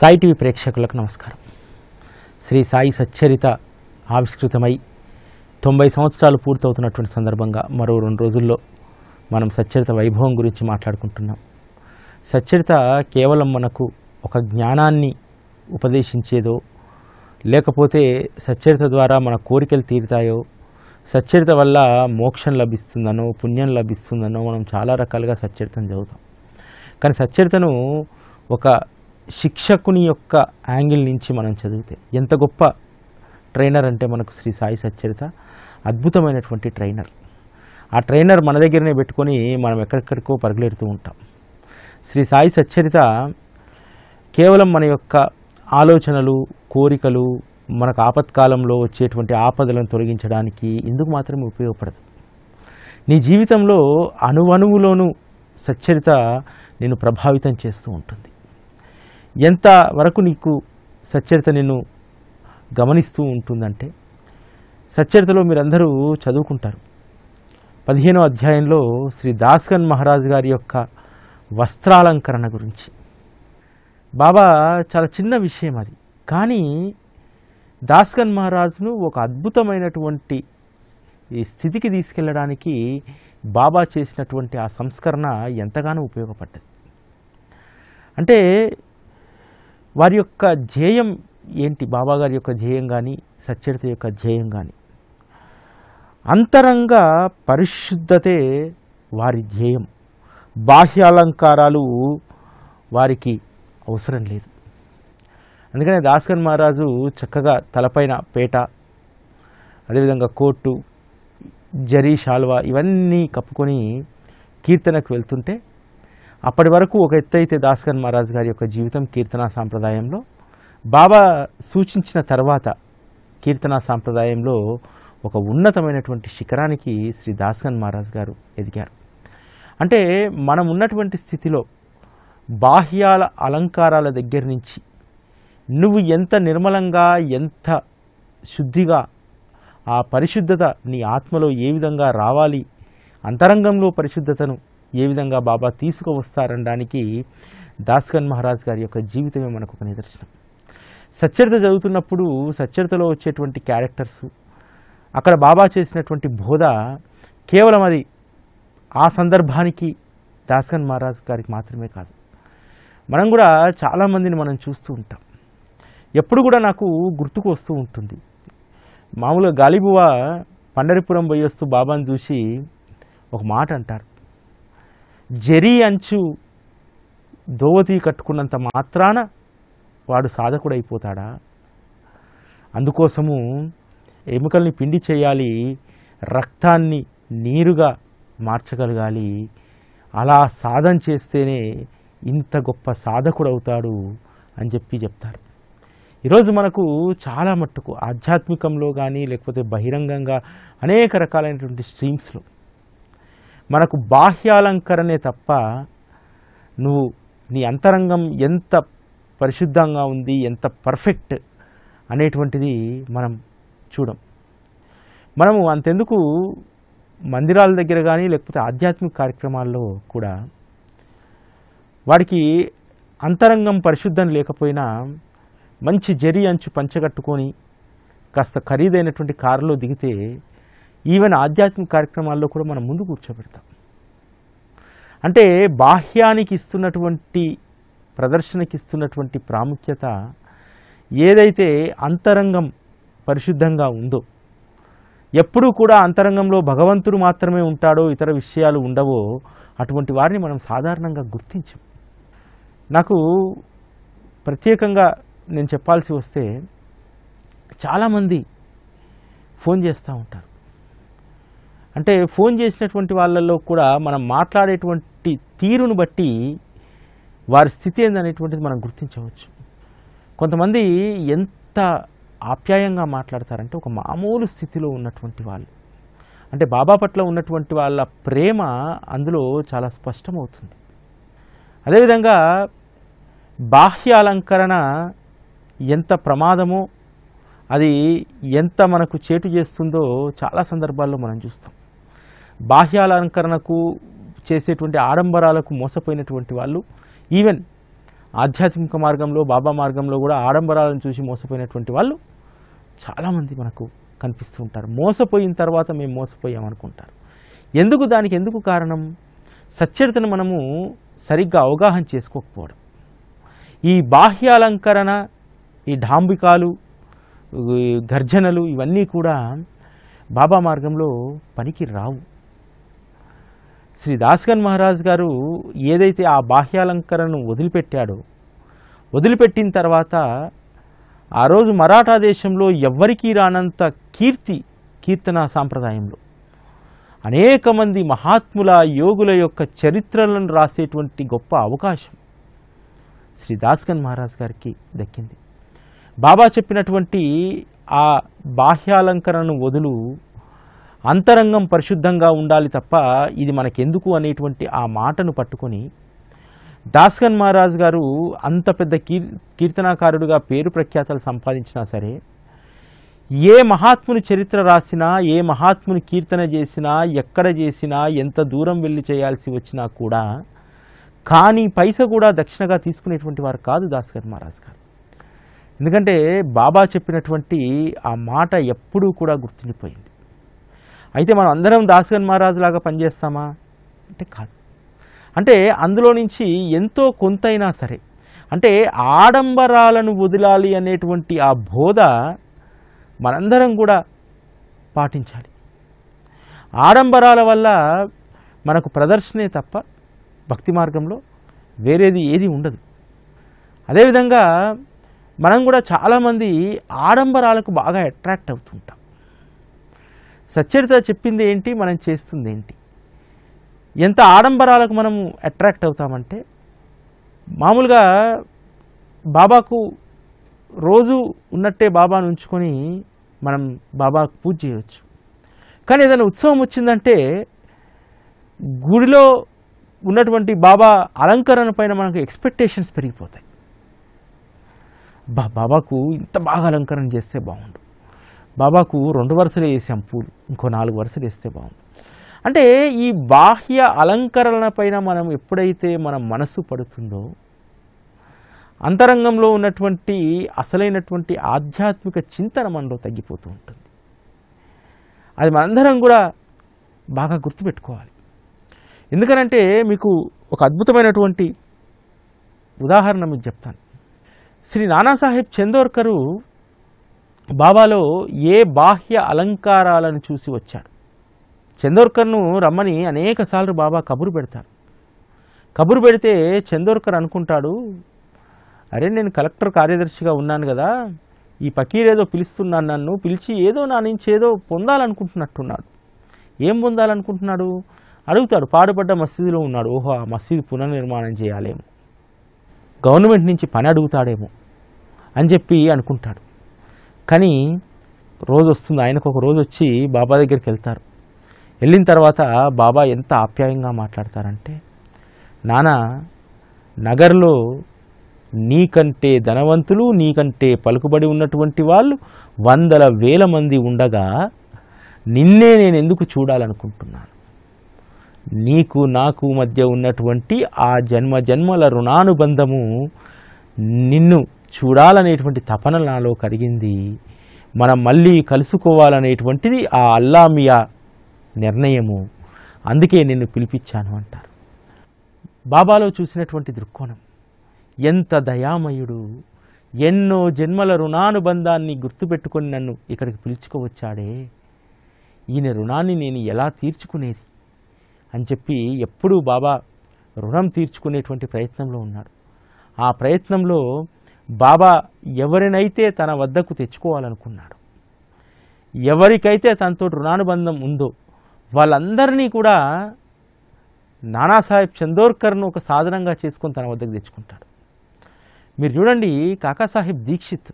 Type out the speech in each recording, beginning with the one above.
Sai TV ప్రేక్షకులకు నమస్కారం శ్రీ సాయి సచ్చరిత ఆవిష్కృతమై తొంభై సంవత్సరాలు పూర్తవుతున్నటువంటి సందర్భంగా మరో రెండు రోజుల్లో మనం సచ్చరిత వైభవం గురించి మాట్లాడుకుంటున్నాం సచ్చరిత కేవలం మనకు ఒక జ్ఞానాన్ని ఉపదేశించేదో లేకపోతే సచ్చరిత ద్వారా మన కోరికలు తీరుతాయో సచ్చరిత వల్ల మోక్షం లభిస్తుందనో పుణ్యం లభిస్తుందనో మనం చాలా రకాలుగా సచ్చరితను చదువుతాం కానీ సచ్చరితను ఒక శిక్షకుని యొక్క యాంగిల్ నుంచి మనం చదివితే ఎంత గొప్ప ట్రైనర్ అంటే మనకు శ్రీ సాయి సచ్చరిత అద్భుతమైనటువంటి ట్రైనర్ ఆ ట్రైనర్ మన దగ్గరనే పెట్టుకొని మనం ఎక్కడెక్కడికో పరుగులెడుతూ ఉంటాం శ్రీ సాయి సచ్చరిత కేవలం మన యొక్క ఆలోచనలు కోరికలు మనకు ఆపత్కాలంలో వచ్చేటువంటి ఆపదలను తొలగించడానికి ఇందుకు మాత్రమే ఉపయోగపడదు నీ జీవితంలో అణువణువులోనూ సచ్చరిత నేను ప్రభావితం చేస్తూ ఉంటుంది ఎంత వరకు నీకు సచ్చరిత నిన్ను గమనిస్తూ ఉంటుందంటే సచ్చరితలో మీరందరూ చదువుకుంటారు పదిహేనో అధ్యాయంలో శ్రీ దాస్కన్ మహారాజ్ గారి యొక్క వస్త్రాలంకరణ గురించి బాబా చాలా చిన్న విషయం అది కానీ దాస్కన్ మహారాజ్ను ఒక అద్భుతమైనటువంటి ఈ స్థితికి తీసుకెళ్ళడానికి బాబా చేసినటువంటి ఆ సంస్కరణ ఎంతగానో ఉపయోగపడ్డది అంటే వారి యొక్క ధ్యేయం ఏంటి బాబాగారి యొక్క ధ్యేయం కానీ సచ్చరిత యొక్క ధ్యేయం కానీ అంతరంగ పరిశుద్ధతే వారి ధ్యేయం బాహ్యాలంకారాలు వారికి అవసరం లేదు అందుకనే దాస్కన్ మహారాజు చక్కగా తలపైన పేట అదేవిధంగా కోర్టు జరీ షాల్వా ఇవన్నీ కప్పుకొని కీర్తనకు వెళ్తుంటే అప్పటి వరకు ఒక ఎత్తైతే దాస్కన్ మహారాజ్ గారి యొక్క జీవితం కీర్తన సాంప్రదాయంలో బాబా సూచించిన తర్వాత కీర్తన సాంప్రదాయంలో ఒక ఉన్నతమైనటువంటి శిఖరానికి శ్రీ దాస్కన్ మహారాజ్ గారు ఎదిగారు అంటే మనం ఉన్నటువంటి స్థితిలో బాహ్యాల అలంకారాల దగ్గర నుంచి నువ్వు ఎంత నిర్మలంగా ఎంత శుద్ధిగా ఆ పరిశుద్ధత నీ ఆత్మలో ఏ విధంగా రావాలి అంతరంగంలో పరిశుద్ధతను ఏ విధంగా బాబా తీసుకువస్తారనడానికి దాస్కన్ మహారాజ్ గారి యొక్క జీవితమే మనకు ఒక నిదర్శనం సచ్చరిత చదువుతున్నప్పుడు సచ్చరితలో వచ్చేటువంటి క్యారెక్టర్స్ అక్కడ బాబా చేసినటువంటి బోధ కేవలం అది ఆ సందర్భానికి దాస్కన్ మహారాజ్ గారికి మాత్రమే కాదు మనం కూడా చాలామందిని మనం చూస్తూ ఉంటాం ఎప్పుడు కూడా నాకు గుర్తుకు వస్తూ ఉంటుంది మామూలుగా గాలిబువ పండరిపురం పోయి వస్తూ బాబాను చూసి ఒక మాట అంటారు జరీ అంచు దోవతి కట్టుకున్నంత మాత్రాన వాడు సాధకుడైపోతాడా అందుకోసము ఎముకల్ని పిండి చేయాలి రక్తాన్ని నీరుగా మార్చగలగాలి అలా సాధన చేస్తేనే ఇంత గొప్ప సాధకుడు అవుతాడు అని చెప్పి చెప్తారు ఈరోజు మనకు చాలా మట్టుకు ఆధ్యాత్మికంలో కానీ లేకపోతే బహిరంగంగా అనేక రకాలైనటువంటి స్ట్రీమ్స్లో మనకు బాహ్యాలంకరణే తప్ప నువ్వు నీ అంతరంగం ఎంత పరిశుద్ధంగా ఉంది ఎంత పర్ఫెక్ట్ అనేటువంటిది మనం చూడం మనము అంతెందుకు మందిరాల దగ్గర కానీ లేకపోతే ఆధ్యాత్మిక కార్యక్రమాల్లో కూడా వాడికి అంతరంగం పరిశుద్ధం లేకపోయినా మంచి జరి అంచు పంచగట్టుకొని కాస్త ఖరీదైనటువంటి కారులో దిగితే ఈవెన్ ఆధ్యాత్మిక కార్యక్రమాల్లో కూడా మనం ముందు కూర్చోబెడతాం అంటే బాహ్యానికి ఇస్తున్నటువంటి ప్రదర్శనకి ఇస్తున్నటువంటి ప్రాముఖ్యత ఏదైతే అంతరంగం పరిశుద్ధంగా ఉందో ఎప్పుడూ కూడా అంతరంగంలో భగవంతుడు మాత్రమే ఉంటాడో ఇతర విషయాలు ఉండవో అటువంటి వారిని మనం సాధారణంగా గుర్తించం నాకు ప్రత్యేకంగా నేను చెప్పాల్సి వస్తే చాలామంది ఫోన్ చేస్తూ ఉంటారు అంటే ఫోన్ చేసినటువంటి వాళ్ళల్లో కూడా మనం మాట్లాడేటువంటి తీరును బట్టి వారి స్థితి ఏందనేటువంటిది మనం గుర్తించవచ్చు కొంతమంది ఎంత ఆప్యాయంగా మాట్లాడతారంటే ఒక మామూలు స్థితిలో ఉన్నటువంటి వాళ్ళు అంటే బాబా పట్ల ఉన్నటువంటి వాళ్ళ ప్రేమ అందులో చాలా స్పష్టమవుతుంది అదేవిధంగా బాహ్య అలంకరణ ఎంత ప్రమాదమో అది ఎంత మనకు చేటు చేస్తుందో చాలా సందర్భాల్లో మనం చూస్తాం బాహ్యాలంకరణకు చేసేటువంటి ఆడంబరాలకు మోసపోయినటువంటి వాళ్ళు ఈవెన్ ఆధ్యాత్మిక మార్గంలో బాబా మార్గంలో కూడా ఆడంబరాలను చూసి మోసపోయినటువంటి వాళ్ళు చాలామంది మనకు కనిపిస్తూ ఉంటారు మోసపోయిన తర్వాత మేము మోసపోయామనుకుంటారు ఎందుకు దానికి ఎందుకు కారణం సచ్చరితను మనము సరిగ్గా అవగాహన చేసుకోకపోవడం ఈ బాహ్యాలంకరణ ఈ ఢాంబికాలు గర్జనలు ఇవన్నీ కూడా బాబా మార్గంలో పనికి రావు శ్రీ దాస్గన్ మహారాజ్ గారు ఏదైతే ఆ బాహ్యాలంకరణను వదిలిపెట్టాడో వదిలిపెట్టిన తర్వాత ఆ రోజు మరాఠా దేశంలో ఎవ్వరికీ రానంత కీర్తి కీర్తన సాంప్రదాయంలో అనేక మంది మహాత్ముల యోగుల యొక్క చరిత్రలను రాసేటువంటి గొప్ప అవకాశం శ్రీ దాస్గన్ మహారాజ్ గారికి దక్కింది బాబా చెప్పినటువంటి ఆ బాహ్యాలంకరణను వదులు అంతరంగం పరిశుద్ధంగా ఉండాలి తప్ప ఇది మనకెందుకు అనేటువంటి ఆ మాటను పట్టుకొని దాస్కన్ మహారాజ్ గారు అంత పెద్ద కీర్ కీర్తనాకారుడిగా పేరు ప్రఖ్యాతలు సంపాదించినా సరే ఏ మహాత్ముని చరిత్ర రాసినా ఏ మహాత్ముని కీర్తన చేసినా ఎక్కడ చేసినా ఎంత దూరం వెళ్ళి చేయాల్సి వచ్చినా కూడా కానీ పైస కూడా దక్షిణగా తీసుకునేటువంటి వారు కాదు దాస్కర్ మహారాజ్ గారు ఎందుకంటే బాబా చెప్పినటువంటి ఆ మాట ఎప్పుడూ కూడా గుర్తుండిపోయింది అయితే మనం అందరం దాసగన్ మహారాజు లాగా పనిచేస్తామా అంటే కాదు అంటే అందులో నుంచి ఎంతో కొంతైనా సరే అంటే ఆడంబరాలను వదిలాలి అనేటువంటి ఆ బోధ మనందరం కూడా పాటించాలి ఆడంబరాల వల్ల మనకు ప్రదర్శనే తప్ప భక్తి మార్గంలో వేరేది ఏది ఉండదు అదేవిధంగా మనం కూడా చాలామంది ఆడంబరాలకు బాగా అట్రాక్ట్ అవుతుంటాం సచ్చరిత చెప్పింది ఏంటి మనం చేస్తుంది ఏంటి ఎంత ఆడంబరాలకు మనం అట్రాక్ట్ అవుతామంటే మామూలుగా బాబాకు రోజు ఉన్నట్టే బాబాను ఉంచుకొని మనం బాబాకు పూజ చేయవచ్చు కానీ ఏదైనా ఉత్సవం వచ్చిందంటే గుడిలో ఉన్నటువంటి బాబా అలంకరణ పైన మనకు ఎక్స్పెక్టేషన్స్ పెరిగిపోతాయి బాబాకు ఇంత బాగా అలంకరణ చేస్తే బాగుండు బాబాకు రెండు వరుసలు వేసాం పూలు ఇంకో నాలుగు వరుసలు వేస్తే బాగుంది అంటే ఈ బాహ్య అలంకరణ పైన మనం ఎప్పుడైతే మన మనసు పడుతుందో అంతరంగంలో ఉన్నటువంటి అసలైనటువంటి ఆధ్యాత్మిక చింతన మనలో తగ్గిపోతూ ఉంటుంది అది మనందరం కూడా బాగా గుర్తుపెట్టుకోవాలి ఎందుకనంటే మీకు ఒక అద్భుతమైనటువంటి ఉదాహరణ మీకు చెప్తాను శ్రీ నానాసాహెబ్ చందోర్కరు బాబాలో ఏ బాహ్య అలంకారాలను చూసి వచ్చాడు చందోర్కర్ను రమ్మని అనేకసార్లు బాబా కబురు పెడతాడు కబురు పెడితే చందోర్కర్ అనుకుంటాడు అరే నేను కలెక్టర్ కార్యదర్శిగా ఉన్నాను కదా ఈ పకీర్ ఏదో పిలుస్తున్నాను నన్ను పిలిచి ఏదో నా నుంచి ఏదో పొందాలనుకుంటున్నట్టున్నాడు ఏం పొందాలనుకుంటున్నాడు అడుగుతాడు పాడుపడ్డ మసీదులో ఉన్నాడు ఓహో ఆ మసీదు పునర్నిర్మాణం చేయాలేమో గవర్నమెంట్ నుంచి పని అడుగుతాడేమో అని చెప్పి అనుకుంటాడు కానీ రోజు వస్తుంది ఆయనకు ఒక రోజు వచ్చి బాబా దగ్గరికి వెళ్తారు వెళ్ళిన తర్వాత బాబా ఎంత ఆప్యాయంగా మాట్లాడతారంటే నానా నగర్లో నీకంటే ధనవంతులు నీకంటే పలుకుబడి ఉన్నటువంటి వాళ్ళు వందల వేల మంది ఉండగా నిన్నే నేను ఎందుకు చూడాలనుకుంటున్నాను నీకు నాకు మధ్య ఉన్నటువంటి ఆ జన్మ జన్మల రుణానుబంధము నిన్ను చూడాలనేటువంటి తపన నాలో కలిగింది మనం మళ్ళీ కలుసుకోవాలనేటువంటిది ఆ అల్లామియా నిర్ణయము అందుకే నిన్ను పిలిపించాను అంటారు బాబాలో చూసినటువంటి దృక్కోణం ఎంత దయామయుడు ఎన్నో జన్మల రుణానుబంధాన్ని గుర్తుపెట్టుకొని నన్ను ఇక్కడికి పిలుచుకోవచ్చాడే ఈయన రుణాన్ని నేను ఎలా తీర్చుకునేది అని చెప్పి ఎప్పుడూ బాబా రుణం తీర్చుకునేటువంటి ప్రయత్నంలో ఉన్నాడు ఆ ప్రయత్నంలో బాబా ఎవరినైతే తన వద్దకు తెచ్చుకోవాలనుకున్నాడు ఎవరికైతే తనతో రుణానుబంధం ఉందో వాళ్ళందరినీ కూడా నానాసాహెబ్ చందోర్కర్ను ఒక సాధనంగా చేసుకొని తన వద్దకు తెచ్చుకుంటాడు మీరు చూడండి కాకాసాహెబ్ దీక్షిత్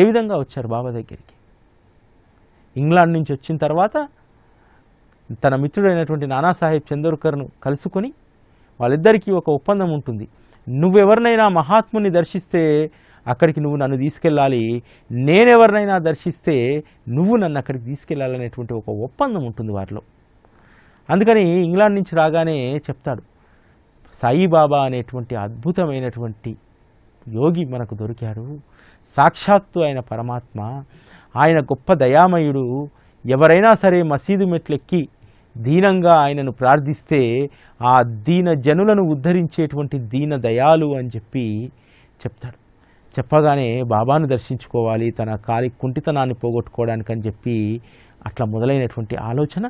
ఏ విధంగా వచ్చారు బాబా దగ్గరికి ఇంగ్లాండ్ నుంచి వచ్చిన తర్వాత తన మిత్రుడైనటువంటి నానాసాహెబ్ చందోర్కర్ను కలుసుకొని వాళ్ళిద్దరికీ ఒక ఒప్పందం ఉంటుంది నువ్వెవరినైనా మహాత్ముని దర్శిస్తే అక్కడికి నువ్వు నన్ను తీసుకెళ్ళాలి నేనెవరినైనా దర్శిస్తే నువ్వు నన్ను అక్కడికి తీసుకెళ్ళాలనేటువంటి ఒక ఒప్పందం ఉంటుంది వారిలో అందుకని ఇంగ్లాండ్ నుంచి రాగానే చెప్తాడు సాయిబాబా అనేటువంటి అద్భుతమైనటువంటి యోగి మనకు దొరికాడు సాక్షాత్తు ఆయన పరమాత్మ ఆయన గొప్ప దయామయుడు ఎవరైనా సరే మసీదు మెట్లెక్కి దీనంగా ఆయనను ప్రార్థిస్తే ఆ దీన జనులను ఉద్ధరించేటువంటి దీన దయాలు అని చెప్పి చెప్తాడు చెప్పగానే బాబాను దర్శించుకోవాలి తన కాలి కుంటితనాన్ని పోగొట్టుకోవడానికి అని చెప్పి అట్లా మొదలైనటువంటి ఆలోచన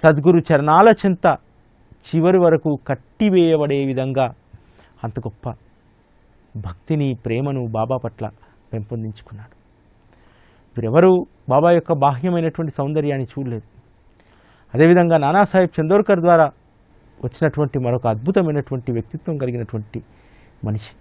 సద్గురు చరణాల చెంత చివరి వరకు కట్టివేయబడే విధంగా అంత గొప్ప భక్తిని ప్రేమను బాబా పట్ల పెంపొందించుకున్నాడు ఎవరు బాబా యొక్క బాహ్యమైనటువంటి సౌందర్యాన్ని చూడలేదు అదేవిధంగా నానాసాహెబ్ చందోర్కర్ ద్వారా వచ్చినటువంటి మరొక అద్భుతమైనటువంటి వ్యక్తిత్వం కలిగినటువంటి మనిషి